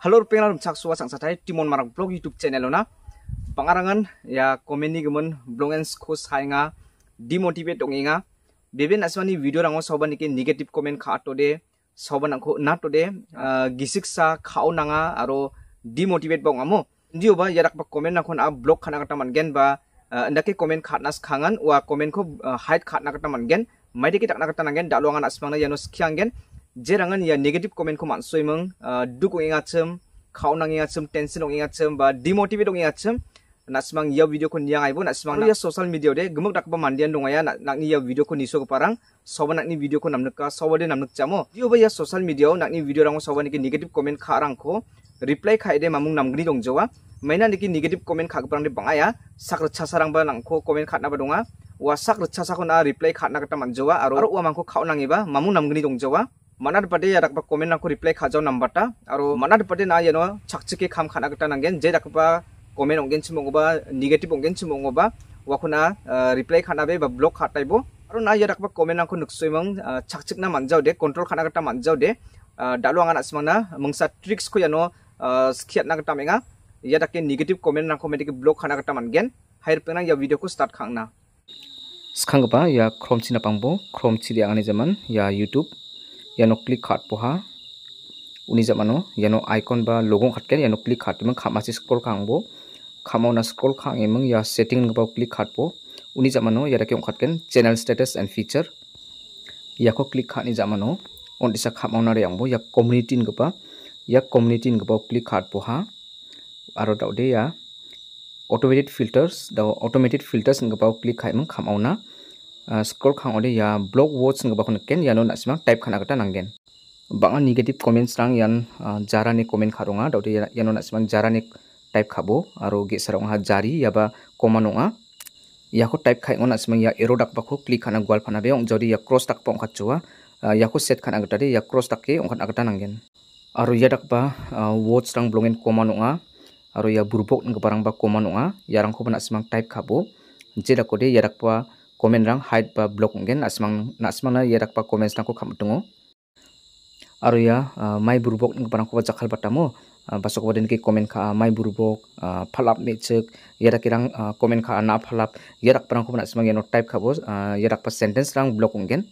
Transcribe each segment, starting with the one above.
hello pengen lalu cak suwa sang satai timon marak blog youtube channel na pangarangan ya komen ni gemen blog and skos hai nga dimotivate dong inga bebe naswani video rango soba niki negatif komen ka ato de soba nangko na to de gisik sa kao nanga aro dimotivate bong amo ndi oba ya rak pak komen nakon a blog kana kata man gen ba ndake komen ka nas kangan wa komen ko hide ka nakata man gen Mai dekita nakata nangen dak luangan asmana yanus kiangen jerangan ya negative comment ko mansoi mung uh, duk ong ingachum khaunang ingachum tension ong ingachum ba demotivate ong ingachum nasmang ya video ko niang aibo nasmang oh, ya social media de gemuk dakba mandian dong ya nakni ya video ko niso ko parang soba nakni video ko namnuk ka soba de namnuk chamo dio ba ya social media nakni video rang soba ni negative comment kha rang ko reply khai de mamung namgni dong jowa maina niki negative comment kha parang de bangaya sakra chasarang ba nang ko comment kha na ba donga wa sakra chasa ko na reply kha na ka ta jowa aro aro wa mang ko khau nangiba mamung namgni dong jowa manar pade yarakba komen aku reply khajao number ta aro manar pade na yeno chakchiki kham khana gata komen je rakba comment negatif chimongoba negative ongen chimongoba na reply khana be blog block bo, aro na yarakba comment nangko nuksoimang chakchikna manjao de control khana gata manjao de dalu angana simangna mangsa tricks ko yano skhiatna gata menga yadake negative comment nangko medike block khana gata mangen hair penang ya video ko start khangna skangba ya chrome china pangbo chrome chiri angani zaman, ya youtube यानो click खाट पोहा उन्हीं जमानो यानो आइकन बा लोगों खाट के यानो क्लिक खाट में खामा से स्क्रॉल कांग बो खामा ना स्क्रॉल कांग एमंग या सेटिंग गबाव क्लिक खाट पो उन्हीं जमानो यार क्यों खाट के चैनल स्टेटस एंड फीचर या को क्लिक खाने जमानो उन दिशा खामा ना रे अंबो या कम्युनिटी गबा या कम्युनिटी गबाव क्लिक खाट पोहा आरो दाउडे या scroll kang oleh ya blog words nggak ngeken ya ya yano semang type kan kata nanggen banga negatif comments rang yang jarang ni comment ya dawde yano semang jarang ni type kabo. aro ge sarong ha jari ya ba koma Ya aku type kai ngona semang ya arrow dak klik klik kan gwal phana ong ya cross dak pong Ya aku set kan agata ya cross tak ke ong khana agata nanggen aro ya dak ba words rang blogin koma nonga aro ya burbok nggak barang ba koma ya orang ko bana semang type kabo. jadi aku deh ya dak pa Komen rang hide ba block ungen asmang na yerak pa comments nangko khamtungo aro ya ah, mai burubok ning parang ko jakhal batamo ah, basok wadin ki comment kha ah, mai burubok phalap mechuk yerak rang comment kha na phalap yerak parang ko nasmang yeno type bo yerak pa sentence rang block ungen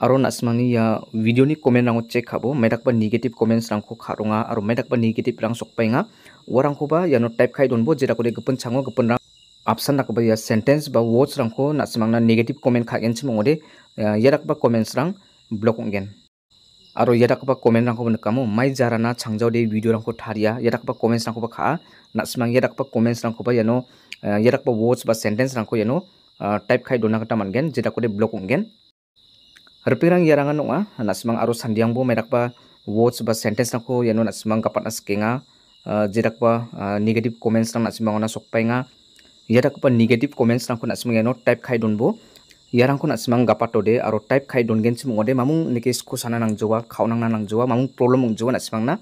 aro nasmangi ya video ni comment rang check khabo medak pa negative comments rang ko kharunga aro medak pa negative rang sokpainga warang ko ba yano type khai donbo jera ko de gepun chango gepun rang option nak ya sentence ba words rang ko na semangna negative comment kha gen chimong ode yarak ya ba comments rang block ongen aro yarak ba comment rang ko kamu mai jarana changjau de video rang ko tharia ya. yarak ba comments rang ko ba kha semang ya yarak ba comments rang ko ba yano yarak ya ba words bah sentence rang ko yano type kai dona kata mangen jeta ko de block ongen harpirang yarangan a nak semang aro sandiang bo merak ba words bah sentence rang ko yano nak semang kapat kenga skenga ko ba negative comments rang nak semang ona sokpai nga yara kupa negative comments nangku na semangeno type kai donbo yara nangku na semang gapato de aro type kai dongen gen semangode mamung neke sku sana nang jowa kau nang nang jowa mamung problem mung jowa na semang na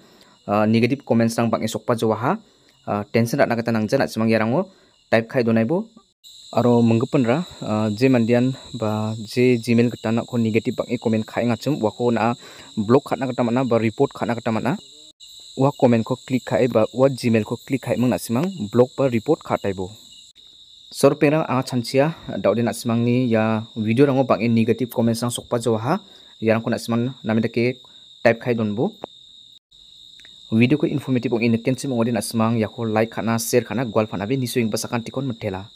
eh, negative comments nang bang esok pa jowa ha eh, tension dak nakata nang jana semang yara ngo type kai donai bo aro menggepen ra eh, j mandian ba j gmail kita nak ko negative bang e comment kai ngacem wako na blog kata kata mana ba report kata kata mana wa comment ko klik kai ba wa gmail ko klik kai mung na semang blog ba report kata ibo Sor pera anga chanchia daudin ni ya video rango bangin negative comments ang sokpa jawa ha yarang kun atsimang namidake type khai donbu. video ko informative ong inekten simong odin atsimang yako like kana share kana gwal phana be nisoing basakan tikon methela